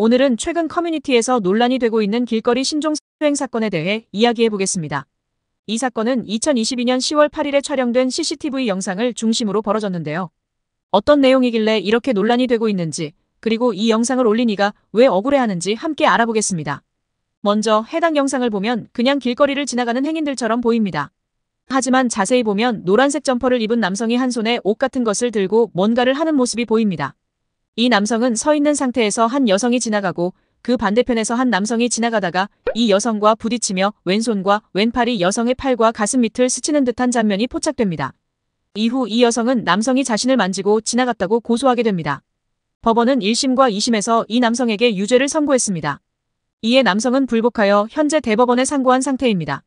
오늘은 최근 커뮤니티에서 논란이 되고 있는 길거리 신종 수행 사건에 대해 이야기해보겠습니다. 이 사건은 2022년 10월 8일에 촬영된 CCTV 영상을 중심으로 벌어졌는데요. 어떤 내용이길래 이렇게 논란이 되고 있는지 그리고 이 영상을 올린 이가 왜 억울해하는지 함께 알아보겠습니다. 먼저 해당 영상을 보면 그냥 길거리를 지나가는 행인들처럼 보입니다. 하지만 자세히 보면 노란색 점퍼를 입은 남성이 한 손에 옷 같은 것을 들고 뭔가를 하는 모습이 보입니다. 이 남성은 서 있는 상태에서 한 여성이 지나가고 그 반대편에서 한 남성이 지나가다가 이 여성과 부딪히며 왼손과 왼팔이 여성의 팔과 가슴 밑을 스치는 듯한 장면이 포착됩니다. 이후 이 여성은 남성이 자신을 만지고 지나갔다고 고소하게 됩니다. 법원은 1심과 2심에서 이 남성에게 유죄를 선고했습니다. 이에 남성은 불복하여 현재 대법원에 상고한 상태입니다.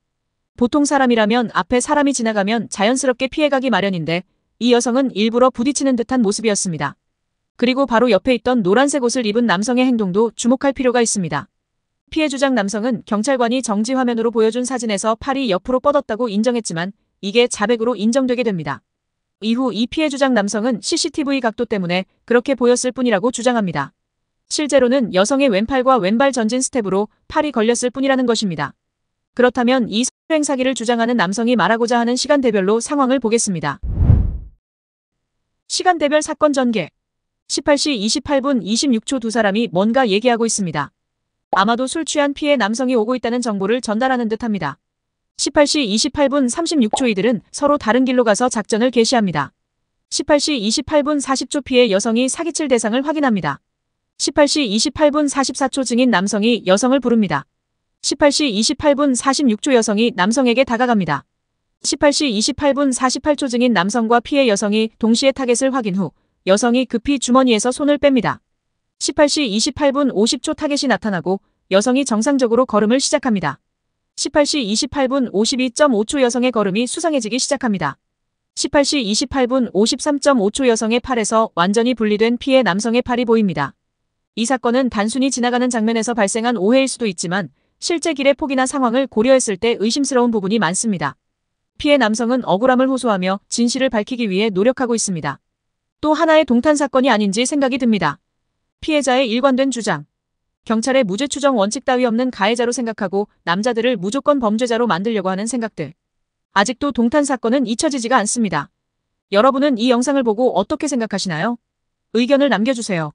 보통 사람이라면 앞에 사람이 지나가면 자연스럽게 피해가기 마련인데 이 여성은 일부러 부딪히는 듯한 모습이었습니다. 그리고 바로 옆에 있던 노란색 옷을 입은 남성의 행동도 주목할 필요가 있습니다. 피해 주장 남성은 경찰관이 정지 화면으로 보여준 사진에서 팔이 옆으로 뻗었다고 인정했지만 이게 자백으로 인정되게 됩니다. 이후 이 피해 주장 남성은 CCTV 각도 때문에 그렇게 보였을 뿐이라고 주장합니다. 실제로는 여성의 왼팔과 왼발 전진 스텝으로 팔이 걸렸을 뿐이라는 것입니다. 그렇다면 이 소행 사기를 주장하는 남성이 말하고자 하는 시간대별로 상황을 보겠습니다. 시간대별 사건 전개 18시 28분 26초 두 사람이 뭔가 얘기하고 있습니다. 아마도 술 취한 피해 남성이 오고 있다는 정보를 전달하는 듯합니다. 18시 28분 36초 이들은 서로 다른 길로 가서 작전을 개시합니다. 18시 28분 40초 피해 여성이 사기칠 대상을 확인합니다. 18시 28분 44초 증인 남성이 여성을 부릅니다. 18시 28분 46초 여성이 남성에게 다가갑니다. 18시 28분 48초 증인 남성과 피해 여성이 동시에 타겟을 확인 후 여성이 급히 주머니에서 손을 뺍니다. 18시 28분 50초 타겟이 나타나고 여성이 정상적으로 걸음을 시작합니다. 18시 28분 52.5초 여성의 걸음이 수상해지기 시작합니다. 18시 28분 53.5초 여성의 팔에서 완전히 분리된 피해 남성의 팔이 보입니다. 이 사건은 단순히 지나가는 장면에서 발생한 오해일 수도 있지만 실제 길의 폭이나 상황을 고려했을 때 의심스러운 부분이 많습니다. 피해 남성은 억울함을 호소하며 진실을 밝히기 위해 노력하고 있습니다. 또 하나의 동탄 사건이 아닌지 생각이 듭니다. 피해자의 일관된 주장. 경찰의 무죄 추정 원칙 따위 없는 가해자로 생각하고 남자들을 무조건 범죄자로 만들려고 하는 생각들. 아직도 동탄 사건은 잊혀지지가 않습니다. 여러분은 이 영상을 보고 어떻게 생각하시나요? 의견을 남겨주세요.